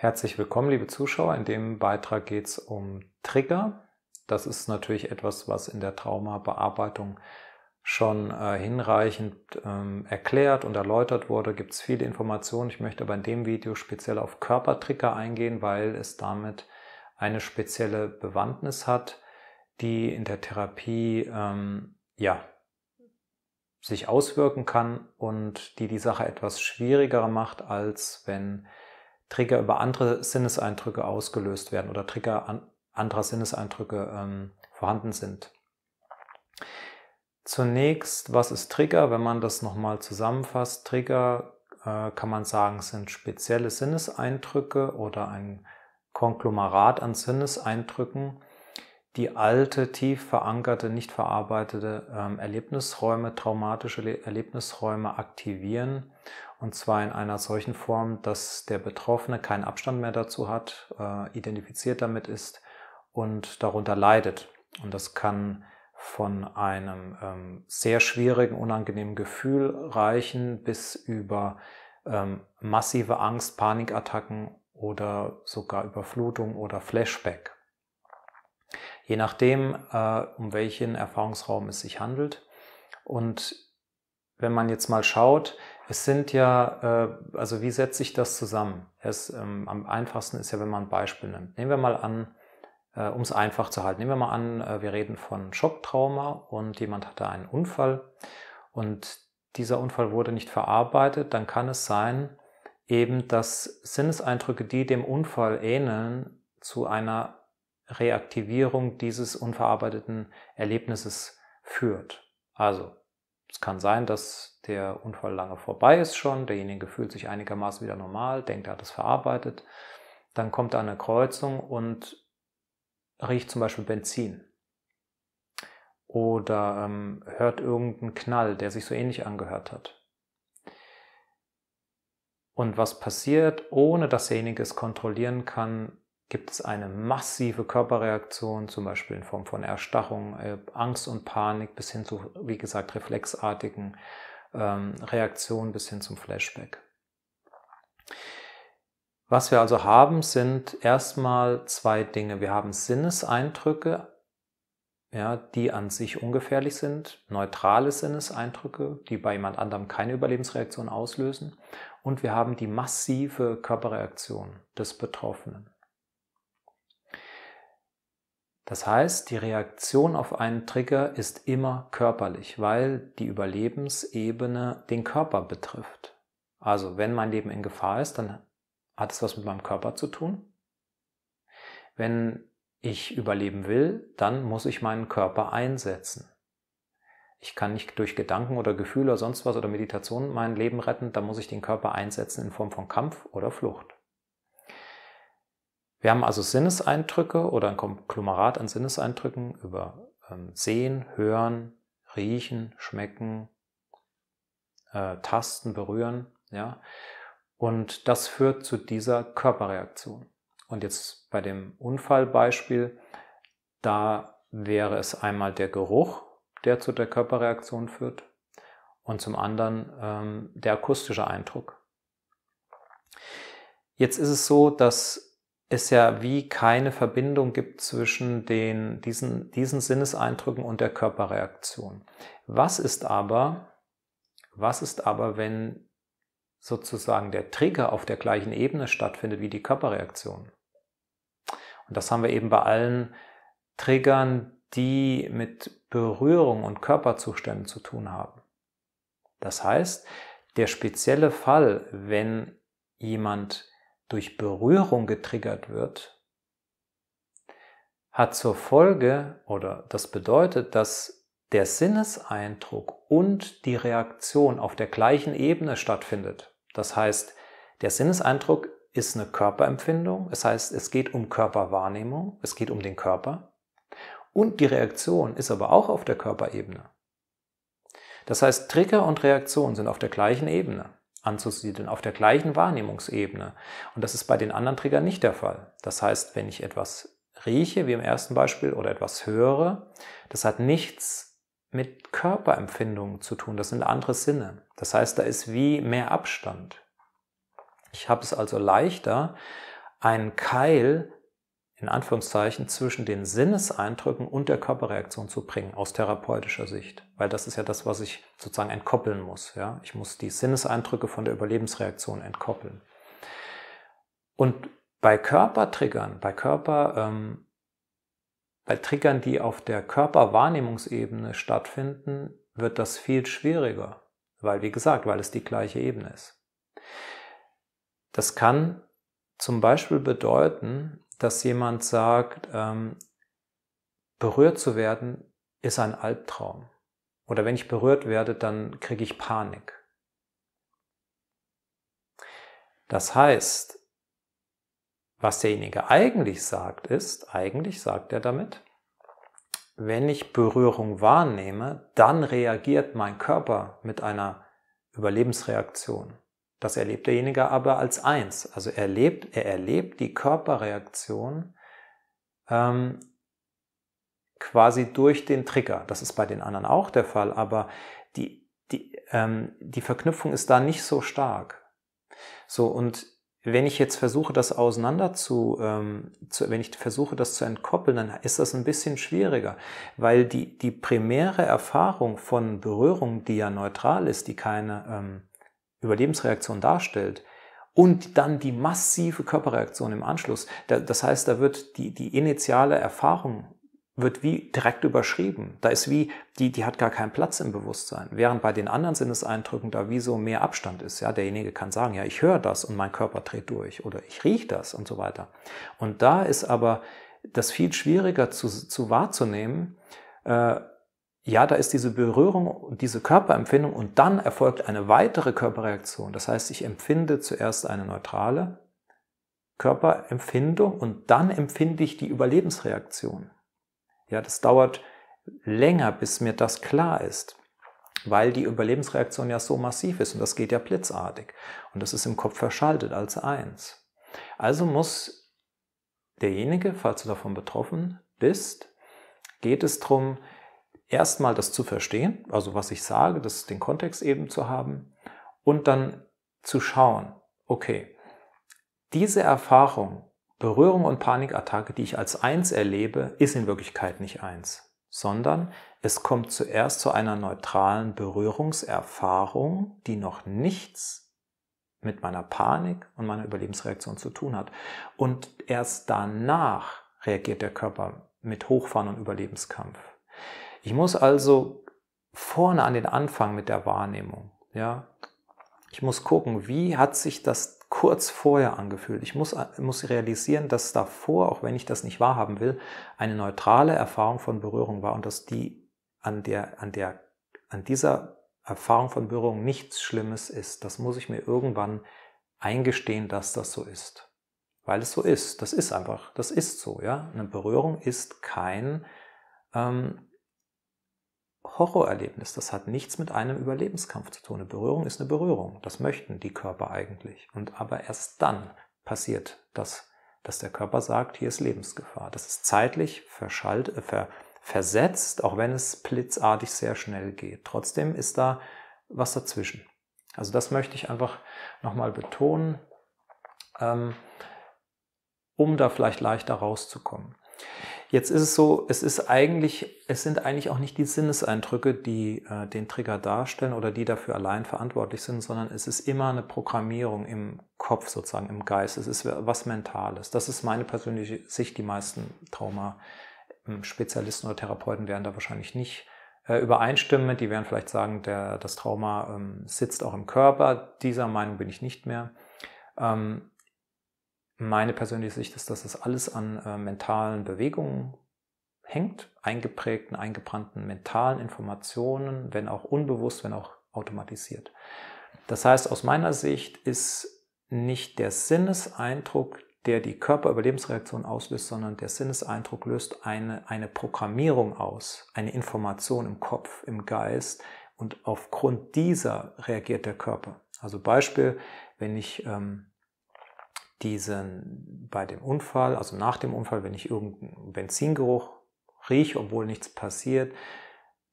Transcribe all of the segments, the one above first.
Herzlich willkommen, liebe Zuschauer. In dem Beitrag geht es um Trigger. Das ist natürlich etwas, was in der Traumabearbeitung schon äh, hinreichend ähm, erklärt und erläutert wurde. Gibt es viele Informationen. Ich möchte aber in dem Video speziell auf Körpertrigger eingehen, weil es damit eine spezielle Bewandtnis hat, die in der Therapie ähm, ja, sich auswirken kann und die die Sache etwas schwieriger macht, als wenn Trigger über andere Sinneseindrücke ausgelöst werden oder Trigger an, anderer Sinneseindrücke ähm, vorhanden sind. Zunächst, was ist Trigger? Wenn man das nochmal zusammenfasst, Trigger äh, kann man sagen, sind spezielle Sinneseindrücke oder ein Konglomerat an Sinneseindrücken, die alte, tief verankerte, nicht verarbeitete ähm, Erlebnisräume, traumatische Le Erlebnisräume aktivieren und zwar in einer solchen Form, dass der Betroffene keinen Abstand mehr dazu hat, äh, identifiziert damit ist und darunter leidet. Und das kann von einem ähm, sehr schwierigen, unangenehmen Gefühl reichen bis über ähm, massive Angst, Panikattacken oder sogar Überflutung oder Flashback. Je nachdem, äh, um welchen Erfahrungsraum es sich handelt und wenn man jetzt mal schaut, es sind ja, äh, also wie setzt sich das zusammen? Es, ähm, am einfachsten ist ja, wenn man ein Beispiel nimmt. Nehmen wir mal an, äh, um es einfach zu halten, nehmen wir mal an, äh, wir reden von Schocktrauma und jemand hatte einen Unfall und dieser Unfall wurde nicht verarbeitet, dann kann es sein, eben dass Sinneseindrücke, die dem Unfall ähneln, zu einer Reaktivierung dieses unverarbeiteten Erlebnisses führt. Also es kann sein, dass der Unfall lange vorbei ist schon, derjenige fühlt sich einigermaßen wieder normal, denkt, er hat es verarbeitet. Dann kommt er an eine Kreuzung und riecht zum Beispiel Benzin. Oder ähm, hört irgendeinen Knall, der sich so ähnlich angehört hat. Und was passiert, ohne dass derjenige es kontrollieren kann, gibt es eine massive Körperreaktion, zum Beispiel in Form von Erstachung, äh, Angst und Panik bis hin zu, wie gesagt, reflexartigen ähm, Reaktionen bis hin zum Flashback. Was wir also haben, sind erstmal zwei Dinge. Wir haben Sinneseindrücke, ja, die an sich ungefährlich sind, neutrale Sinneseindrücke, die bei jemand anderem keine Überlebensreaktion auslösen. Und wir haben die massive Körperreaktion des Betroffenen. Das heißt, die Reaktion auf einen Trigger ist immer körperlich, weil die Überlebensebene den Körper betrifft. Also wenn mein Leben in Gefahr ist, dann hat es was mit meinem Körper zu tun. Wenn ich überleben will, dann muss ich meinen Körper einsetzen. Ich kann nicht durch Gedanken oder Gefühle oder sonst was oder Meditation mein Leben retten, da muss ich den Körper einsetzen in Form von Kampf oder Flucht. Wir haben also Sinneseindrücke oder ein Konglomerat an Sinneseindrücken über ähm, Sehen, Hören, Riechen, Schmecken, äh, Tasten, Berühren. Ja? Und das führt zu dieser Körperreaktion. Und jetzt bei dem Unfallbeispiel, da wäre es einmal der Geruch, der zu der Körperreaktion führt, und zum anderen ähm, der akustische Eindruck. Jetzt ist es so, dass es ja wie keine Verbindung gibt zwischen den, diesen, diesen Sinneseindrücken und der Körperreaktion. Was ist aber, was ist aber, wenn sozusagen der Trigger auf der gleichen Ebene stattfindet wie die Körperreaktion? Und das haben wir eben bei allen Triggern, die mit Berührung und Körperzuständen zu tun haben. Das heißt, der spezielle Fall, wenn jemand durch Berührung getriggert wird, hat zur Folge oder das bedeutet, dass der Sinneseindruck und die Reaktion auf der gleichen Ebene stattfindet. Das heißt, der Sinneseindruck ist eine Körperempfindung, das heißt, es geht um Körperwahrnehmung, es geht um den Körper und die Reaktion ist aber auch auf der Körperebene. Das heißt, Trigger und Reaktion sind auf der gleichen Ebene anzusiedeln, auf der gleichen Wahrnehmungsebene. Und das ist bei den anderen Triggern nicht der Fall. Das heißt, wenn ich etwas rieche, wie im ersten Beispiel, oder etwas höre, das hat nichts mit Körperempfindungen zu tun. Das sind andere Sinne. Das heißt, da ist wie mehr Abstand. Ich habe es also leichter, einen Keil in Anführungszeichen zwischen den Sinneseindrücken und der Körperreaktion zu bringen, aus therapeutischer Sicht. Weil das ist ja das, was ich sozusagen entkoppeln muss. Ja? Ich muss die Sinneseindrücke von der Überlebensreaktion entkoppeln. Und bei Körpertriggern, bei Körper, ähm, bei Triggern, die auf der Körperwahrnehmungsebene stattfinden, wird das viel schwieriger. Weil, wie gesagt, weil es die gleiche Ebene ist. Das kann zum Beispiel bedeuten, dass jemand sagt, ähm, berührt zu werden ist ein Albtraum. Oder wenn ich berührt werde, dann kriege ich Panik. Das heißt, was derjenige eigentlich sagt, ist, eigentlich sagt er damit, wenn ich Berührung wahrnehme, dann reagiert mein Körper mit einer Überlebensreaktion. Das erlebt derjenige aber als eins. Also er erlebt, er erlebt die Körperreaktion ähm, quasi durch den Trigger. Das ist bei den anderen auch der Fall, aber die, die, ähm, die Verknüpfung ist da nicht so stark. So, und wenn ich jetzt versuche, das auseinander zu, ähm, zu, wenn ich versuche, das zu entkoppeln, dann ist das ein bisschen schwieriger, weil die, die primäre Erfahrung von Berührung, die ja neutral ist, die keine, ähm, Überlebensreaktion darstellt und dann die massive Körperreaktion im Anschluss, das heißt, da wird die, die initiale Erfahrung wird wie direkt überschrieben. Da ist wie, die, die hat gar keinen Platz im Bewusstsein. Während bei den anderen Sinneseindrücken da wie so mehr Abstand ist. Ja, derjenige kann sagen, ja, ich höre das und mein Körper dreht durch oder ich rieche das und so weiter. Und da ist aber das viel schwieriger zu, zu wahrzunehmen, äh, ja, da ist diese Berührung und diese Körperempfindung und dann erfolgt eine weitere Körperreaktion. Das heißt, ich empfinde zuerst eine neutrale Körperempfindung und dann empfinde ich die Überlebensreaktion. Ja, das dauert länger, bis mir das klar ist, weil die Überlebensreaktion ja so massiv ist und das geht ja blitzartig und das ist im Kopf verschaltet als eins. Also muss derjenige, falls du davon betroffen bist, geht es darum, erstmal das zu verstehen, also was ich sage, das, den Kontext eben zu haben und dann zu schauen, okay, diese Erfahrung, Berührung und Panikattacke, die ich als eins erlebe, ist in Wirklichkeit nicht eins, sondern es kommt zuerst zu einer neutralen Berührungserfahrung, die noch nichts mit meiner Panik und meiner Überlebensreaktion zu tun hat. Und erst danach reagiert der Körper mit Hochfahren und Überlebenskampf. Ich muss also vorne an den Anfang mit der Wahrnehmung. Ja? Ich muss gucken, wie hat sich das kurz vorher angefühlt. Ich muss, muss realisieren, dass davor, auch wenn ich das nicht wahrhaben will, eine neutrale Erfahrung von Berührung war und dass die an, der, an, der, an dieser Erfahrung von Berührung nichts Schlimmes ist. Das muss ich mir irgendwann eingestehen, dass das so ist. Weil es so ist. Das ist einfach, das ist so, ja. Eine Berührung ist kein ähm, Horrorerlebnis, das hat nichts mit einem Überlebenskampf zu tun. Eine Berührung ist eine Berührung. Das möchten die Körper eigentlich. Und aber erst dann passiert das, dass der Körper sagt, hier ist Lebensgefahr. Das ist zeitlich verschallt, äh, ver, versetzt, auch wenn es blitzartig sehr schnell geht. Trotzdem ist da was dazwischen. Also das möchte ich einfach nochmal betonen, ähm, um da vielleicht leichter rauszukommen. Jetzt ist es so, es ist eigentlich, es sind eigentlich auch nicht die Sinneseindrücke, die äh, den Trigger darstellen oder die dafür allein verantwortlich sind, sondern es ist immer eine Programmierung im Kopf sozusagen, im Geist. Es ist was Mentales. Das ist meine persönliche Sicht. Die meisten Trauma-Spezialisten ähm, oder Therapeuten werden da wahrscheinlich nicht äh, übereinstimmen. Die werden vielleicht sagen, der, das Trauma ähm, sitzt auch im Körper. Dieser Meinung bin ich nicht mehr. Ähm, meine persönliche Sicht ist, dass das alles an äh, mentalen Bewegungen hängt, eingeprägten, eingebrannten mentalen Informationen, wenn auch unbewusst, wenn auch automatisiert. Das heißt, aus meiner Sicht ist nicht der Sinneseindruck, der die Körperüberlebensreaktion auslöst, sondern der Sinneseindruck löst eine, eine Programmierung aus, eine Information im Kopf, im Geist und aufgrund dieser reagiert der Körper. Also Beispiel, wenn ich ähm, diesen, bei dem Unfall, also nach dem Unfall, wenn ich irgendeinen Benzingeruch rieche, obwohl nichts passiert,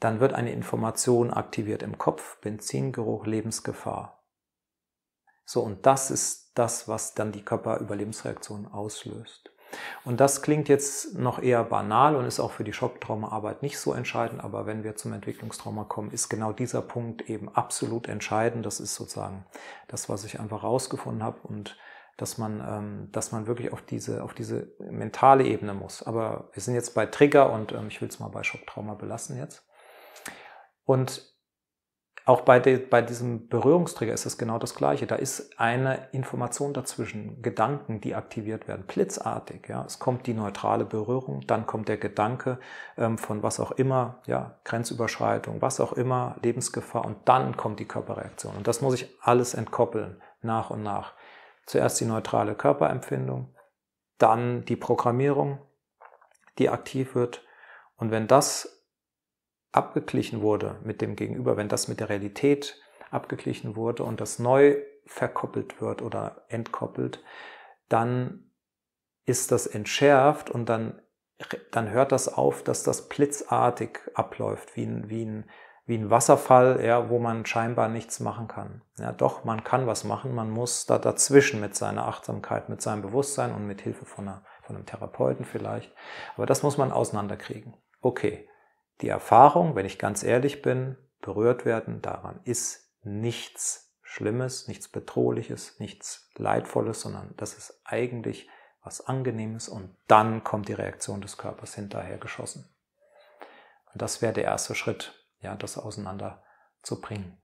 dann wird eine Information aktiviert im Kopf, Benzingeruch, Lebensgefahr. So, und das ist das, was dann die Körperüberlebensreaktion auslöst. Und das klingt jetzt noch eher banal und ist auch für die Schocktraumaarbeit nicht so entscheidend, aber wenn wir zum Entwicklungstrauma kommen, ist genau dieser Punkt eben absolut entscheidend. Das ist sozusagen das, was ich einfach rausgefunden habe und dass man, ähm, dass man wirklich auf diese, auf diese mentale Ebene muss. Aber wir sind jetzt bei Trigger und ähm, ich will es mal bei Schocktrauma belassen jetzt. Und auch bei, de, bei diesem Berührungstrigger ist es genau das Gleiche. Da ist eine Information dazwischen, Gedanken, die aktiviert werden, blitzartig. Ja. Es kommt die neutrale Berührung, dann kommt der Gedanke ähm, von was auch immer, ja, Grenzüberschreitung, was auch immer, Lebensgefahr und dann kommt die Körperreaktion. Und das muss ich alles entkoppeln, nach und nach. Zuerst die neutrale Körperempfindung, dann die Programmierung, die aktiv wird. Und wenn das abgeglichen wurde mit dem Gegenüber, wenn das mit der Realität abgeglichen wurde und das neu verkoppelt wird oder entkoppelt, dann ist das entschärft und dann, dann hört das auf, dass das blitzartig abläuft, wie ein, wie ein wie ein Wasserfall, ja, wo man scheinbar nichts machen kann. Ja, doch, man kann was machen, man muss da dazwischen mit seiner Achtsamkeit, mit seinem Bewusstsein und mit Hilfe von, einer, von einem Therapeuten vielleicht. Aber das muss man auseinanderkriegen. Okay, die Erfahrung, wenn ich ganz ehrlich bin, berührt werden, daran ist nichts Schlimmes, nichts Bedrohliches, nichts Leidvolles, sondern das ist eigentlich was Angenehmes und dann kommt die Reaktion des Körpers hinterher geschossen. Und das wäre der erste Schritt, ja, das auseinanderzubringen. zu